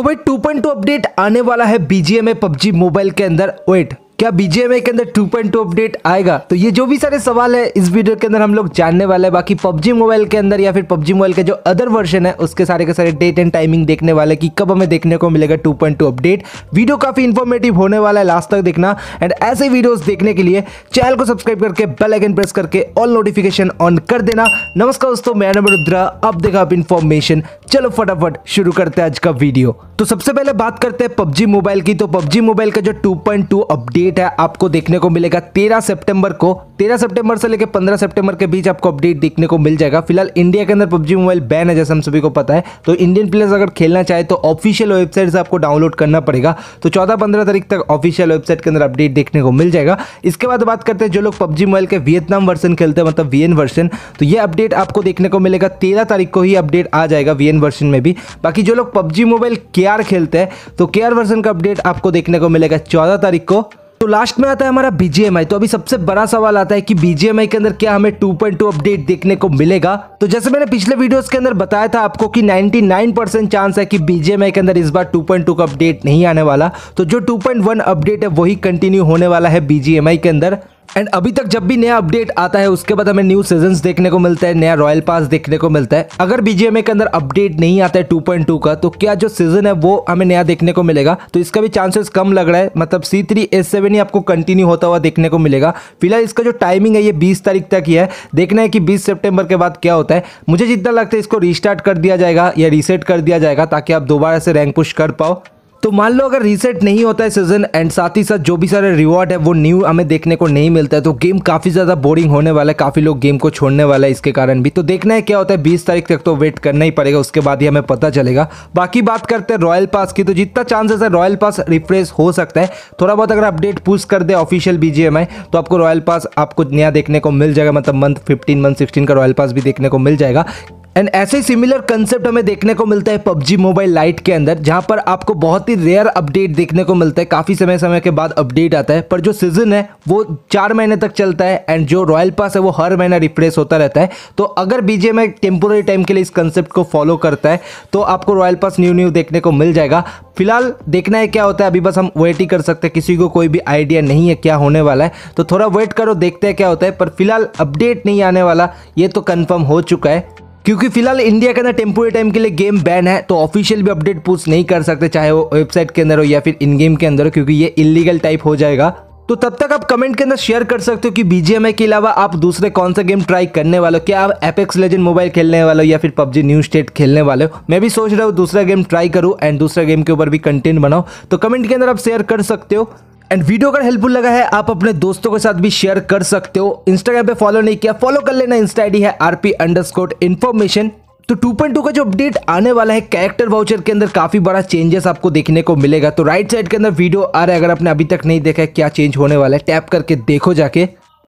तो भाई 2.2 अपडेट आने वाला है बीजीएमए पबजी मोबाइल के अंदर वेट क्या बीजेएमए के अंदर 2.2 अपडेट आएगा तो ये जो भी सारे सवाल है इस वीडियो के अंदर हम लोग जानने वाले हैं बाकी पबजी मोबाइल के अंदर या फिर पबजी मोबाइल के जो अदर वर्जन है उसके सारे के सारे डेट एंड टाइमिंग देखने वाले कि कब हमें देखने को मिलेगा 2.2 अपडेट वीडियो काफी इन्फॉर्मेटिव होने वाला है लास्ट तक देखना एंड ऐसे वीडियोज देखने के लिए चैनल को सब्सक्राइब करके बेलाइकन प्रेस करके ऑल नोटिफिकेशन ऑन कर देना नमस्कार दोस्तों मैं नंबर अब देखा आप इन्फॉर्मेशन चलो फटाफट शुरू करते हैं आज का वीडियो तो सबसे पहले बात करते हैं पबजी मोबाइल की तो पबजी मोबाइल का जो 2.2 अपडेट है आपको देखने को मिलेगा 13 सितंबर को 13 सितंबर से लेकर 15 सितंबर के बीच आपको अपडेट देखने को मिल जाएगा फिलहाल इंडिया के अंदर पबजी मोबाइल बैन है जैसे हम सभी को पता है तो इंडियन प्लेयर्स अगर खेलना चाहे तो ऑफिशियल वेबसाइट से आपको डाउनलोड करना पड़ेगा तो चौदह पंद्रह तारीख तक ऑफिशियल वेबसाइट के अंदर अपडेट देखने को मिल जाएगा इसके बाद बात करते हैं जो लोग पबजी मोबाइल के वियतनाम वर्सन खेलते हैं मतलब वीएन वर्सन तो ये अपडेट आपको देखने को मिलेगा तेरह तारीख को ही अपडेट आ जाएगा वीएन वर्सन में भी बाकी जो लोग पबजी मोबाइल क्या केआर खेलते हैं तो केआर वर्जन का अपडेट आपको देखने को मिलेगा चौदह तारीख को तो लास्ट में आता है हमारा बीजीएमआई तो अभी सबसे बड़ा सवाल आता है कि बीजीएमआई के अंदर क्या हमें 2.2 अपडेट देखने को मिलेगा तो जैसे मैंने पिछले वीडियोस के अंदर बताया था आपको कि 99 चांस है कि बीजीएमआई के अंदर इस बार 2.2 का अपडेट नहीं आने वाला तो जो 2.1 अपडेट है वही कंटिन्यू होने वाला है बीजीएमआई के अंदर एंड अभी तक जब भी नया अपडेट आता है उसके बाद हमें न्यू सीजन देखने को मिलता है नया रॉयल पास देखने को मिलता है अगर बीजेएमए के अंदर अपडेट नहीं आता है 2.2 का तो क्या जो सीजन है वो हमें नया देखने को मिलेगा तो इसका भी चांसेस कम लग रहा है मतलब सी थ्री एस सेवन ही आपको कंटिन्यू होता हुआ देखने को मिलेगा फिलहाल इसका जो टाइमिंग है ये बीस तारीख तक ही है देखना है कि बीस सेप्टेम्बर के बाद क्या होता है मुझे जितना लगता है इसको रिस्टार्ट कर दिया जाएगा या रिसेट कर दिया जाएगा ताकि आप दोबारा से रैंक पुश कर पाओ तो मान लो अगर रीसेट नहीं होता है सीजन एंड साथ ही साथ जो भी सारे रिवॉर्ड है वो न्यू हमें देखने को नहीं मिलता है तो गेम काफ़ी ज़्यादा बोरिंग होने वाला है काफ़ी लोग गेम को छोड़ने वाला है इसके कारण भी तो देखना है क्या होता है बीस तारीख तक तो वेट करना ही पड़ेगा उसके बाद ही हमें पता चलेगा बाकी बात करते हैं रॉयल पास की तो जितना चांसेस है रॉयल पास रिफ्रेश हो सकता है थोड़ा बहुत अगर अपडेट पूछ कर दे ऑफिशियल बी तो आपको रॉयल पास आपको नया देखने को मिल जाएगा मतलब मंथ फिफ्टीन मंथ सिक्सटीन का रॉयल पास भी देखने को मिल जाएगा एंड ऐसे ही सिमिलर कंसेप्ट हमें देखने को मिलता है पबजी मोबाइल लाइट के अंदर जहां पर आपको बहुत ही रेयर अपडेट देखने को मिलता है काफ़ी समय समय के बाद अपडेट आता है पर जो सीजन है वो चार महीने तक चलता है एंड जो रॉयल पास है वो हर महीना रिफ्रेश होता रहता है तो अगर बीजे में टेम्पोररी टाइम के लिए इस कंसेप्ट को फॉलो करता है तो आपको रॉयल पास न्यू न्यू देखने को मिल जाएगा फिलहाल देखना है क्या होता है अभी बस हम वेट ही कर सकते हैं किसी को कोई भी आइडिया नहीं है क्या होने वाला है तो थोड़ा वेट करो देखते हैं क्या होता है पर फिलहाल अपडेट नहीं आने वाला ये तो कन्फर्म हो चुका है क्योंकि फिलहाल इंडिया के अंदर टेम्पोरी टाइम के लिए गेम बैन है तो ऑफिशियल भी अपडेट पोस्ट नहीं कर सकते चाहे वो वेबसाइट के अंदर हो या फिर इन गेम के अंदर हो क्योंकि ये इलीगल टाइप हो जाएगा तो तब तक आप कमेंट के अंदर शेयर कर सकते हो कि बीजेम के अलावा आप दूसरे कौन सा गेम ट्राई करने वाले हो क्या आप एपेक्स लेजेंड मोबाइल खेलने वाले हो या फिर पबजी न्यू स्टेट खेलने वाले हो मैं भी सोच रहा हूँ दूसरा गेम ट्राई करूँ एंड दूसरा गेम के ऊपर भी कंटेंट बनाओ तो कमेंट के अंदर आप शेयर कर सकते हो एंड वीडियो अगर हेल्पफुल लगा है आप अपने दोस्तों के साथ भी शेयर कर सकते हो इंस्टाग्राम पे फॉलो नहीं किया फॉलो कर लेना इंस्टा आईडी है आरपी अंडरस्कोर इन्फॉर्मेशन तो 2.2 का जो अपडेट आने वाला है कैरेक्टर वाउचर के अंदर काफी बड़ा चेंजेस आपको देखने को मिलेगा तो राइट साइड के अंदर वीडियो आ रहा है अगर आपने अभी तक नहीं देखा है क्या चेंज होने वाला है टैप करके देखो जाके